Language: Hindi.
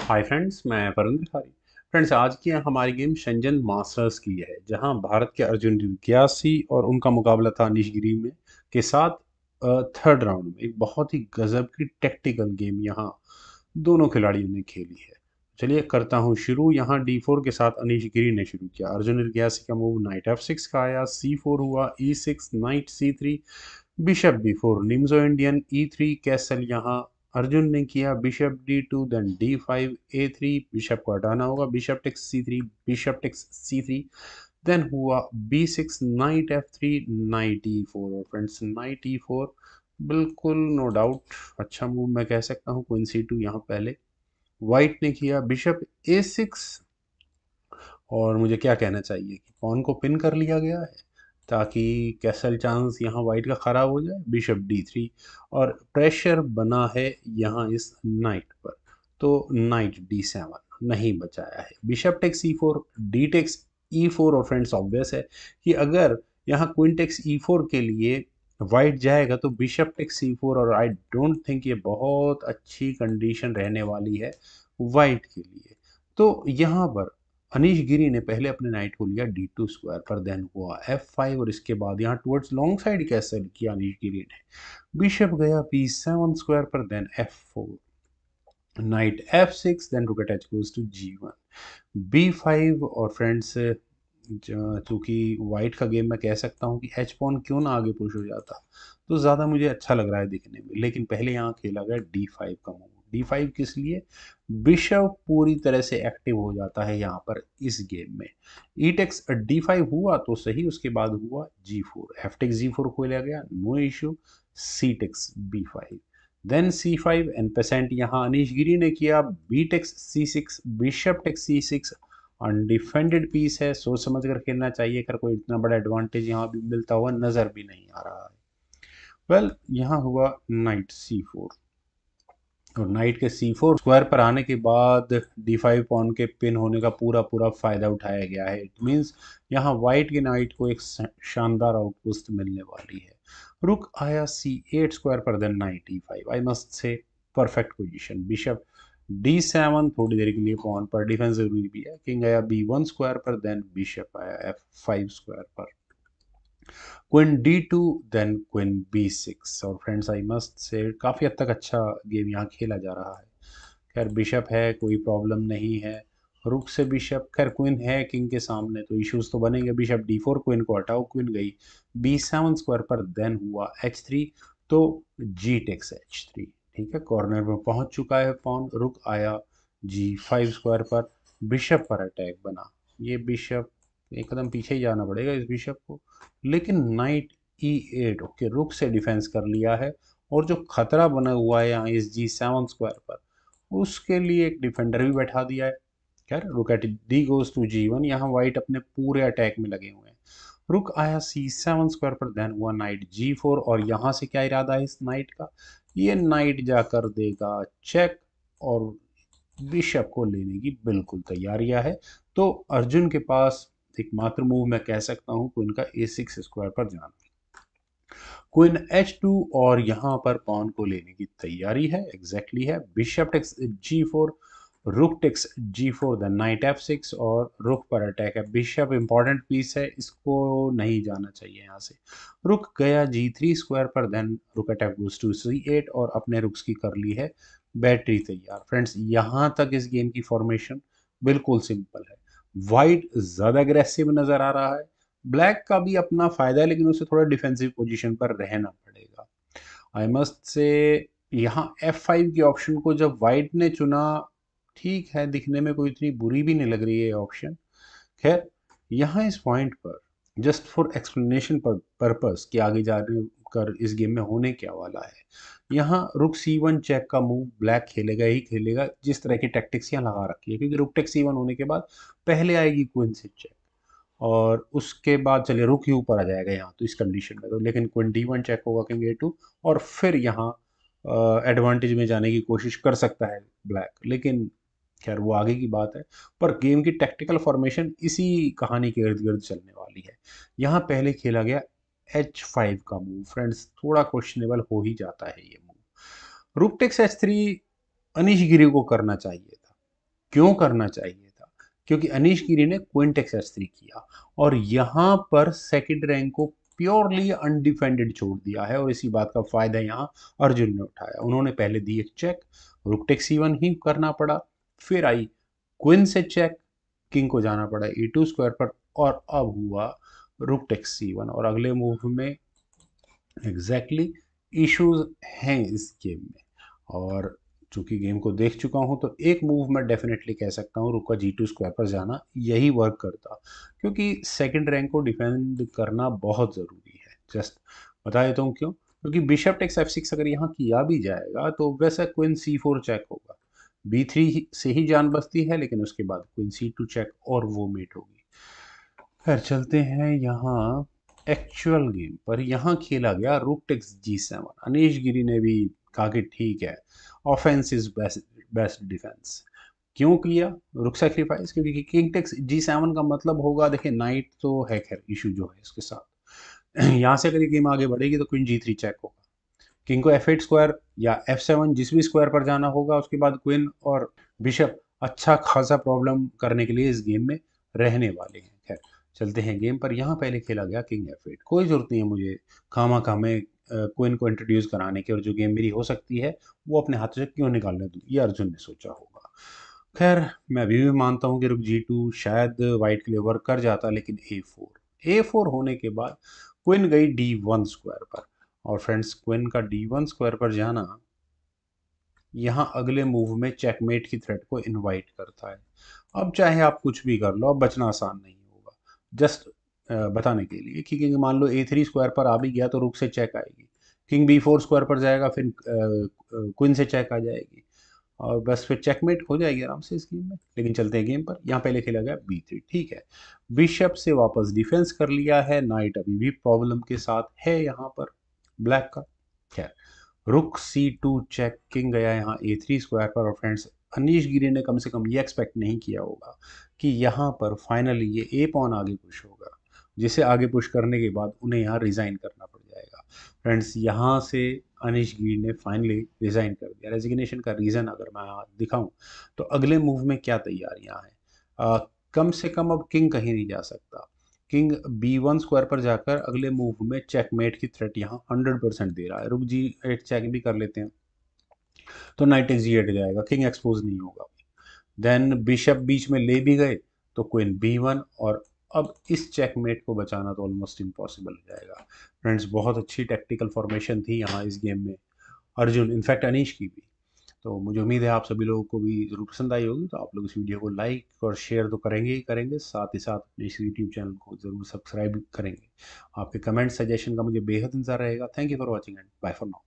हाय फ्रेंड्स मैं वरुण भिखारी फ्रेंड्स आज की हमारी गेम शंजन मास्टर्स की है जहां भारत के अर्जुन क्यासी और उनका मुकाबला था निशगिरी में के साथ थर्ड राउंड में एक बहुत ही गजब की टेक्टिकल गेम यहां दोनों खिलाड़ियों ने खेली है चलिए करता हूं शुरू यहां डी फोर के साथ अनिश गिरी ने शुरू किया अर्जुन इक्यासी का मूव नाइट एफ सिक्स का आया सी फोर हुआ E six knight C three bishop B four Nimzo Indian E three castle यहाँ अर्जुन ने किया bishop D two then D five A three bishop को हटाना होगा bishop takes C three bishop takes C three then हुआ B six knight F three knight E four और फ्रेंड्स नाइट ई फोर बिल्कुल नो डाउट अच्छा मूव मैं कह सकता हूँ क्वीन सी टू यहाँ पहले वाइट ने किया बिशप ए सिक्स और मुझे क्या कहना चाहिए कि पॉन को पिन कर लिया गया है ताकि कैसल चांस यहाँ वाइट का ख़राब हो जाए बिशप डी थ्री और प्रेशर बना है यहाँ इस नाइट पर तो नाइट डी सेवन नहीं बचाया है bishop takes E four D takes E four और फ्रेंड्स ऑब्वियस है कि अगर यहाँ क्विन टेक्स ई फोर के लिए वाइट जाएगा तो बिशप टेक्स सी फोर और आई डोंट थिंक ये बहुत अच्छी कंडीशन रहने वाली है वाइट के लिए तो यहाँ पर अनिश गिरी ने पहले अपने नाइट को लिया डी टू स्क्वायर पर देन हुआ एफ फाइव और इसके बाद यहाँ टुवर्ड्स लॉन्ग साइड कैसे किया अनिश गिरी ने बिशप गया पी सेवन स्क्वायर पर then F four knight F six then rook eight H goes to G one B five और फ्रेंड्स चूँकि वाइट का गेम मैं कह सकता हूँ कि एच पॉन क्यों ना आगे पुश हो जाता तो ज़्यादा मुझे अच्छा लग रहा है दिखने में लेकिन पहले यहाँ खेला गया डी फाइव का मूव डी फाइव किस लिए बिशप पूरी तरह से एक्टिव हो जाता है यहाँ पर इस गेम में ई टेक्स डी फाइव हुआ तो सही उसके बाद हुआ G four F takes G four खोला गया no issue C takes B five then C five en passant यहाँ अनिश गिरी ने किया B takes C six bishop takes C six undefended piece है सोच समझ कर खेलना चाहिए अगर कोई इतना बड़ा एडवांटेज यहाँ भी मिलता हुआ नज़र भी नहीं आ रहा है वेल well, यहाँ हुआ नाइट सी फोर और नाइट के सी फोर स्क्वायर पर आने के बाद डी फाइव पॉन के पिन होने का पूरा पूरा फ़ायदा उठाया गया है इट मीन्स यहाँ वाइट के नाइट को एक शानदार आउटपुस्ट मिलने वाली है रुक आया सी एट स्क्वायर पर then knight E five I must say perfect position bishop D seven थोड़ी देर के लिए पॉन पर डिफेंस जरूरी भी है किंग आया बी वन स्क्वायर पर देन बिशप आया एफ फाइव स्क्वायर पर queen D two then queen B six और फ्रेंड्स आई मस्ट से काफ़ी हद तक अच्छा गेम यहाँ खेला जा रहा है खैर बिशप है कोई प्रॉब्लम नहीं है रुक से बिशप खैर क्वीन है किंग के सामने तो इश्यूज तो बनेंगे बिशप डी फोर क्वीन को हटाओ क्विन गई बी सेवन स्क्वायर पर देन हुआ एच थ्री तो जी टेक्स एच थ्री ठीक है कॉर्नर में पहुंच चुका है पॉन रुक आया जी फाइव स्क्वायर पर बिशप पर अटैक बना ये बिशप एक कदम पीछे ही जाना पड़ेगा इस बिशप को लेकिन नाइट ई एट ओके रुक से डिफेंस कर लिया है और जो खतरा बना हुआ है यहाँ इस जी सेवन स्क्वायर पर उसके लिए एक डिफेंडर भी बैठा दिया है खैर rook eight D goes to G one यहाँ वाइट अपने पूरे अटैक में लगे हुए हैं रुक आया सी सेवन स्क्वायर पर देन हुआ नाइट जी फोर और यहाँ से क्या इरादा है इस नाइट का ये नाइट जाकर देगा चेक और बिशप को लेने की बिल्कुल तैयारियाँ है तो अर्जुन के पास एकमात्र मूव मैं कह सकता हूँ क्विन का ए सिक्स स्क्वायर पर जाना क्विन एच टू और यहाँ पर पॉन को लेने की तैयारी है एग्जैक्टली exactly है bishop takes G four rook takes G four the knight F six और रुख पर अटैक है बिशप इंपॉर्टेंट पीस है इसको नहीं जाना चाहिए यहाँ से रुक गया जी थ्री स्क्वायर पर then rook attack goes to C eight और अपने रुक्स की कर ली है बैटरी तैयार फ्रेंड्स यहाँ तक इस गेम की फॉर्मेशन बिल्कुल सिंपल है वाइट ज़्यादा अग्रेसिव नज़र आ रहा है ब्लैक का भी अपना फ़ायदा है लेकिन उसे थोड़ा डिफेंसिव पोजीशन पर रहना पड़ेगा आई मस्ट से यहाँ एफ फाइव के ऑप्शन को जब वाइट ने चुना ठीक है दिखने में कोई इतनी बुरी भी नहीं लग रही है ऑप्शन खैर यहाँ इस पॉइंट पर जस्ट फॉर एक्सप्लेनेशन पर्पस कि आगे जाने कर इस गेम में होने क्या वाला है यहाँ रुक सी वन चेक का मूव ब्लैक खेलेगा ही खेलेगा जिस तरह की टैक्टिक्स यहाँ लगा रखी है क्योंकि रुक टेक सी वन होने के बाद पहले आएगी क्विन से चेक और उसके बाद चलिए रुक ही ऊपर आ जाएगा यहाँ तो इस कंडीशन में तो लेकिन क्विन डी वन चेक होगा किंग ए टू और फिर यहाँ एडवांटेज में जाने की कोशिश कर सकता है ब्लैक लेकिन खैर वो आगे की बात है पर गेम की टैक्टिकल फॉर्मेशन इसी कहानी के इर्द गिर्द चलने वाली है यहाँ पहले खेला गया एच फाइव का मूव फ्रेंड्स थोड़ा क्वेश्चनेबल हो ही जाता है ये move rook takes H three Anish Giri को करना चाहिए था क्यों करना चाहिए था क्योंकि अनिश गिरी ने क्विंटेक्स एच थ्री किया और यहाँ पर सेकेंड रैंक को प्योरली अनडिफेंडेड छोड़ दिया है और इसी बात का फायदा यहाँ अर्जुन ने उठाया उन्होंने पहले दी एक चेक रुकटेक सी वन ही करना पड़ा फिर आई क्विन से चेक किंग को जाना पड़ा ए टू स्क्वायर पर और अब हुआ रुक टेक्स सी वन और अगले मूव में एग्जैक्टली exactly इश्यूज हैं इस गेम में और चूंकि गेम को देख चुका हूं तो एक मूव मैं डेफिनेटली कह सकता हूँ रुका जी टू स्क्वायर पर जाना यही वर्क करता क्योंकि सेकंड रैंक को डिफेंड करना बहुत ज़रूरी है जस्ट बता देता हूँ क्यों क्योंकि बिशप टेक्स एफ सिक्स अगर यहाँ किया भी जाएगा तो वैसा क्विन सी फोर चेक होगा बी थ्री से ही जान बचती है लेकिन उसके बाद क्विन सी टू चेक और वो मेट होगी खैर चलते हैं यहाँ एक्चुअल गेम पर यहाँ खेला गया रूक टेक्स जी सेवन अनिश गिरी ने भी कहा कि ठीक है offence is best best defence क्यों किया रुक सेक्रीफाइस क्योंकि किंग टेक्स जी सेवन का मतलब होगा देखिए नाइट तो है खैर इशू जो है इसके साथ यहाँ से अगर ये गेम आगे बढ़ेगी तो क्वीन जी थ्री चेक होगा किंग को एफ एट स्क्वायर या एफ सेवन जिस भी स्क्वायर पर जाना होगा उसके बाद क्वीन और बिशप अच्छा खासा प्रॉब्लम करने के लिए इस गेम में रहने वाले हैं चलते हैं गेम पर यहाँ पहले खेला गया किंग एफ एट कोई ज़रूरत नहीं है मुझे खामा खामे क्विन को इंट्रोड्यूस कराने की और जो गेम मेरी हो सकती है वो अपने हाथों से क्यों निकालने दूँ ये अर्जुन ने सोचा होगा खैर मैं अभी भी मानता हूँ कि रुक जी टू शायद वाइट के लिए वर्क कर जाता लेकिन ए फोर ए फोर होने के बाद क्विन गई डी वन स्क्वायर पर और फ्रेंड्स क्विन का डी वन स्क्वायर पर जाना यहाँ अगले मूव में चेकमेट की थ्रेट को इनवाइट करता है अब चाहे आप कुछ भी कर लो अब बचना आसान नहीं है जस्ट बताने के लिए कि क्योंकि मान लो ए थ्री स्क्वायर पर आ भी गया तो रुक से चेक आएगी किंग बी फोर स्क्वायर पर जाएगा फिर क्विन से चेक आ जाएगी और बस फिर चेकमेट हो जाएगी आराम से इस गेम में लेकिन चलते हैं गेम पर यहाँ पहले खेला गया बी थ्री ठीक है बिशप से वापस डिफेंस कर लिया है नाइट अभी भी प्रॉब्लम के साथ है यहाँ पर ब्लैक का खैर रुक सी टू चेक किंग गया यहाँ ए थ्री स्क्वायर पर और फ्रेंड्स अनिश गिरी ने कम से कम ये एक्सपेक्ट नहीं किया होगा कि यहाँ पर फाइनली ये ए पॉन आगे पुश होगा जिसे आगे पुश करने के बाद उन्हें यहाँ रिज़ाइन करना पड़ जाएगा फ्रेंड्स यहाँ से अनिश गिरी ने फाइनली रिज़ाइन कर दिया रेजिग्नेशन का रीज़न अगर मैं दिखाऊं तो अगले मूव में क्या तैयारियां हैं कम से कम अब किंग कहीं नहीं जा सकता किंग बी वन स्क्वायर पर जाकर अगले मूव में चेकमेट की थ्रेट यहाँ हंड्रेड परसेंट दे रहा है रुक जी एट चेक भी कर लेते हैं तो नाइट एग्जीट जाएगा किंग एक्सपोज नहीं होगा देन बिशप बीच में ले भी गए तो क्वीन बी वन और अब इस चेकमेट को बचाना तो ऑलमोस्ट इम्पॉसिबल हो जाएगा फ्रेंड्स बहुत अच्छी टेक्टिकल फॉर्मेशन थी यहाँ इस गेम में अर्जुन इनफैक्ट अनिश की भी तो मुझे उम्मीद है आप सभी लोगों को भी ज़रूर पसंद आई होगी तो आप लोग इस वीडियो को लाइक और शेयर तो करेंगे ही करेंगे साथ ही साथ इस यूट्यूब चैनल को ज़रूर सब्सक्राइब करेंगे आपके कमेंट सजेशन का मुझे बेहद इंतजार रहेगा thank you for watching and bye for now